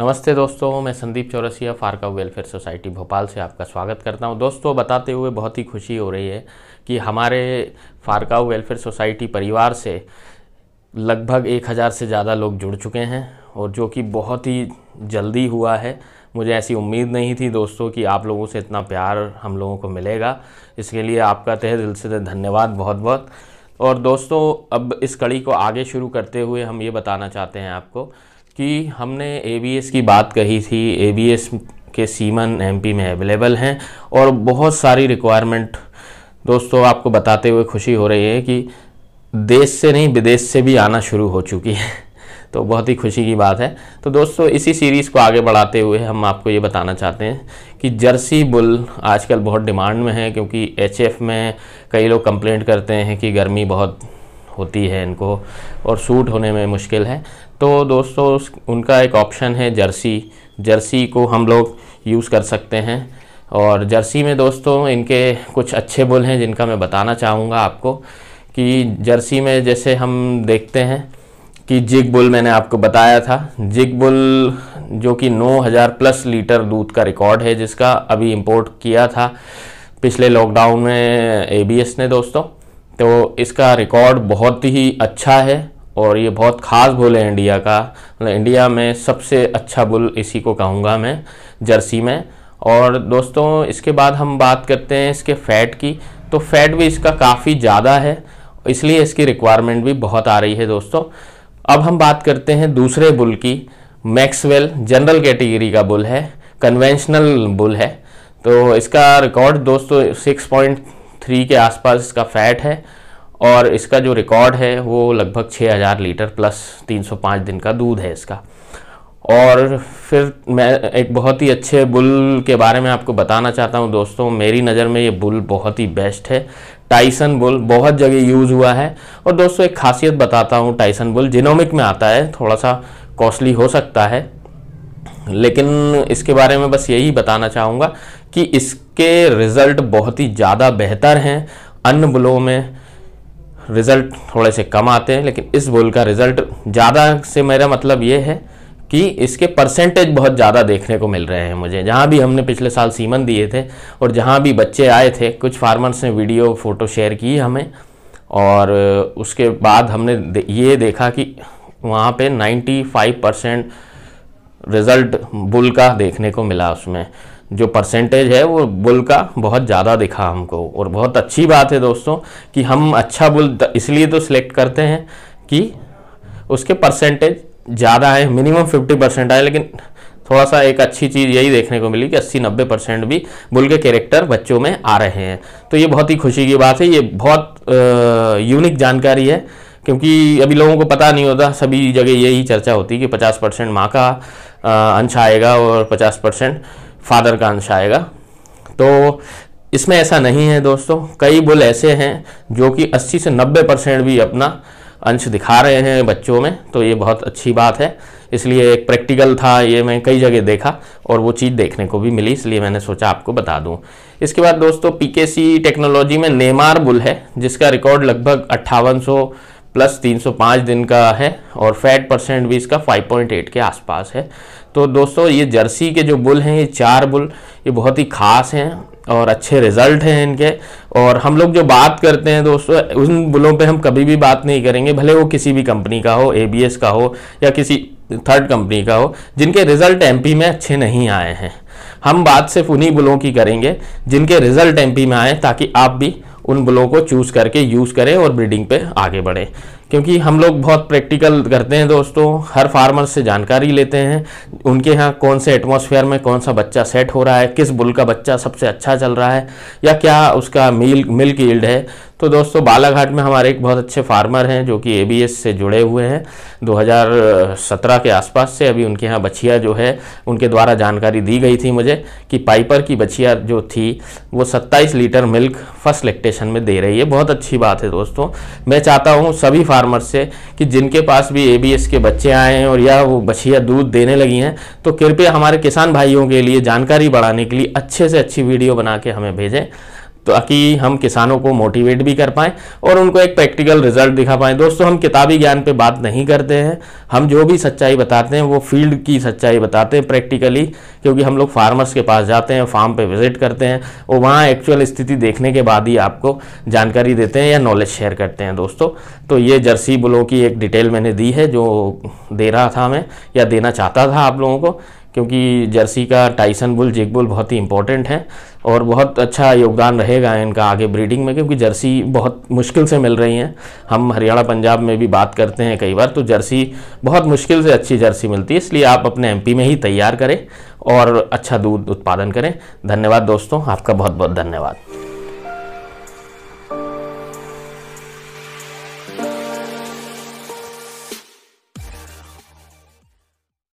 नमस्ते दोस्तों मैं संदीप चौरसिया फारका वेलफेयर सोसाइटी भोपाल से आपका स्वागत करता हूं दोस्तों बताते हुए बहुत ही खुशी हो रही है कि हमारे फारका वेलफेयर सोसाइटी परिवार से लगभग एक हज़ार से ज़्यादा लोग जुड़ चुके हैं और जो कि बहुत ही जल्दी हुआ है मुझे ऐसी उम्मीद नहीं थी दोस्तों कि आप लोगों से इतना प्यार हम लोगों को मिलेगा इसके लिए आपका तहे दिल से धन्यवाद बहुत बहुत और दोस्तों अब इस कड़ी को आगे शुरू करते हुए हम ये बताना चाहते हैं आपको कि हमने एबीएस की बात कही थी एबीएस के सीमन एमपी में अवेलेबल हैं और बहुत सारी रिक्वायरमेंट दोस्तों आपको बताते हुए खुशी हो रही है कि देश से नहीं विदेश से भी आना शुरू हो चुकी है तो बहुत ही खुशी की बात है तो दोस्तों इसी सीरीज़ को आगे बढ़ाते हुए हम आपको ये बताना चाहते हैं कि जर्सी बुल आजकल बहुत डिमांड में है क्योंकि एच में कई लोग कंप्लेंट करते हैं कि गर्मी बहुत होती है इनको और सूट होने में मुश्किल है तो दोस्तों उनका एक ऑप्शन है जर्सी जर्सी को हम लोग यूज़ कर सकते हैं और जर्सी में दोस्तों इनके कुछ अच्छे बुल हैं जिनका मैं बताना चाहूँगा आपको कि जर्सी में जैसे हम देखते हैं कि जिग बुल मैंने आपको बताया था जिग बुल जो कि 9000 प्लस लीटर दूध का रिकॉर्ड है जिसका अभी इंपोर्ट किया था पिछले लॉकडाउन में एबीएस ने दोस्तों तो इसका रिकॉर्ड बहुत ही अच्छा है और ये बहुत ख़ास बुल है इंडिया का मतलब इंडिया में सबसे अच्छा बुल इसी को कहूँगा मैं जर्सी में और दोस्तों इसके बाद हम बात करते हैं इसके फैट की तो फैट भी इसका काफ़ी ज़्यादा है इसलिए इसकी रिक्वायरमेंट भी बहुत आ रही है दोस्तों अब हम बात करते हैं दूसरे बुल की मैक्सवेल जनरल कैटेगरी का बुल है कन्वेंशनल बुल है तो इसका रिकॉर्ड दोस्तों 6.3 के आसपास इसका फैट है और इसका जो रिकॉर्ड है वो लगभग 6000 लीटर प्लस 305 दिन का दूध है इसका और फिर मैं एक बहुत ही अच्छे बुल के बारे में आपको बताना चाहता हूँ दोस्तों मेरी नज़र में ये बुल बहुत ही बेस्ट है टाइसन बुल बहुत जगह यूज़ हुआ है और दोस्तों एक खासियत बताता हूँ टाइसन बुल जिनोमिक में आता है थोड़ा सा कॉस्टली हो सकता है लेकिन इसके बारे में बस यही बताना चाहूँगा कि इसके रिज़ल्ट बहुत ही ज़्यादा बेहतर हैं अन्य बुलों में रिज़ल्ट थोड़े से कम आते हैं लेकिन इस बॉल का रिज़ल्ट ज़्यादा से मेरा मतलब ये है कि इसके परसेंटेज बहुत ज़्यादा देखने को मिल रहे हैं मुझे जहाँ भी हमने पिछले साल सीमन दिए थे और जहाँ भी बच्चे आए थे कुछ फार्मर्स ने वीडियो फ़ोटो शेयर की हमें और उसके बाद हमने ये देखा कि वहाँ पे 95 परसेंट रिज़ल्ट बुल का देखने को मिला उसमें जो परसेंटेज है वो बुल का बहुत ज़्यादा दिखा हमको और बहुत अच्छी बात है दोस्तों कि हम अच्छा बुल इसलिए तो सिलेक्ट करते हैं कि उसके परसेंटेज ज़्यादा है मिनिमम 50 परसेंट आए लेकिन थोड़ा सा एक अच्छी चीज़ यही देखने को मिली कि 80-90 परसेंट भी बुल के कैरेक्टर बच्चों में आ रहे हैं तो ये बहुत ही खुशी की बात है ये बहुत यूनिक जानकारी है क्योंकि अभी लोगों को पता नहीं होता सभी जगह यही चर्चा होती कि पचास परसेंट माँ का अंश आएगा और पचास परसेंट फादर का अंश आएगा तो इसमें ऐसा नहीं है दोस्तों कई बुल ऐसे हैं जो कि 80 से 90 परसेंट भी अपना अंश दिखा रहे हैं बच्चों में तो ये बहुत अच्छी बात है इसलिए एक प्रैक्टिकल था ये मैं कई जगह देखा और वो चीज़ देखने को भी मिली इसलिए मैंने सोचा आपको बता दूं इसके बाद दोस्तों पीकेसी टेक्नोलॉजी में नेमार बुल है जिसका रिकॉर्ड लगभग अट्ठावन प्लस 305 दिन का है और फैट परसेंट भी इसका 5.8 के आसपास है तो दोस्तों ये जर्सी के जो बुल हैं ये चार बुल ये बहुत ही ख़ास हैं और अच्छे रिजल्ट हैं इनके और हम लोग जो बात करते हैं दोस्तों उन बुलों पे हम कभी भी बात नहीं करेंगे भले वो किसी भी कंपनी का हो एबीएस का हो या किसी थर्ड कंपनी का हो जिनके रिजल्ट एमपी में अच्छे नहीं आए हैं हम बात सिर्फ उन्हीं बुलों की करेंगे जिनके रिजल्ट एमपी में आए ताकि आप भी उन ब्लॉक को चूज करके यूज करें और ब्रीडिंग पे आगे बढ़े क्योंकि हम लोग बहुत प्रैक्टिकल करते हैं दोस्तों हर फार्मर से जानकारी लेते हैं उनके यहाँ कौन से एटमॉस्फेयर में कौन सा बच्चा सेट हो रहा है किस बुल का बच्चा सबसे अच्छा चल रहा है या क्या उसका मिल मिल्क यील्ड है तो दोस्तों बालाघाट में हमारे एक बहुत अच्छे फार्मर हैं जो कि एबीएस से जुड़े हुए हैं 2017 के आसपास से अभी उनके यहाँ बछिया जो है उनके द्वारा जानकारी दी गई थी मुझे कि पाइपर की बछिया जो थी वो 27 लीटर मिल्क फर्स्ट लेक्टेशन में दे रही है बहुत अच्छी बात है दोस्तों मैं चाहता हूँ सभी फार्म फार्मर से कि जिनके पास भी एबीएस के बच्चे आए हैं और या वो बछिया दूध देने लगी हैं तो कृपया हमारे किसान भाइयों के लिए जानकारी बढ़ाने के लिए अच्छे से अच्छी वीडियो बना के हमें भेजें तो ताकि हम किसानों को मोटिवेट भी कर पाएँ और उनको एक प्रैक्टिकल रिजल्ट दिखा पाएँ दोस्तों हम किताबी ज्ञान पर बात नहीं करते हैं हम जो भी सच्चाई बताते हैं वो फील्ड की सच्चाई बताते हैं प्रैक्टिकली क्योंकि हम लोग फार्मर्स के पास जाते हैं फार्म पर विजिट करते हैं और वहाँ एक्चुअल स्थिति देखने के बाद ही आपको जानकारी देते हैं या नॉलेज शेयर करते हैं दोस्तों तो ये जर्सी बुलों की एक डिटेल मैंने दी है जो दे रहा था मैं या देना चाहता था आप लोगों को क्योंकि जर्सी का टाइसन बुल जेक बुल बहुत ही इंपॉर्टेंट है और बहुत अच्छा योगदान रहेगा इनका आगे ब्रीडिंग में क्योंकि जर्सी बहुत मुश्किल से मिल रही हैं हम हरियाणा पंजाब में भी बात करते हैं कई बार तो जर्सी बहुत मुश्किल से अच्छी जर्सी मिलती है इसलिए आप अपने एमपी में ही तैयार करें और अच्छा दूध उत्पादन करें धन्यवाद दोस्तों आपका बहुत बहुत धन्यवाद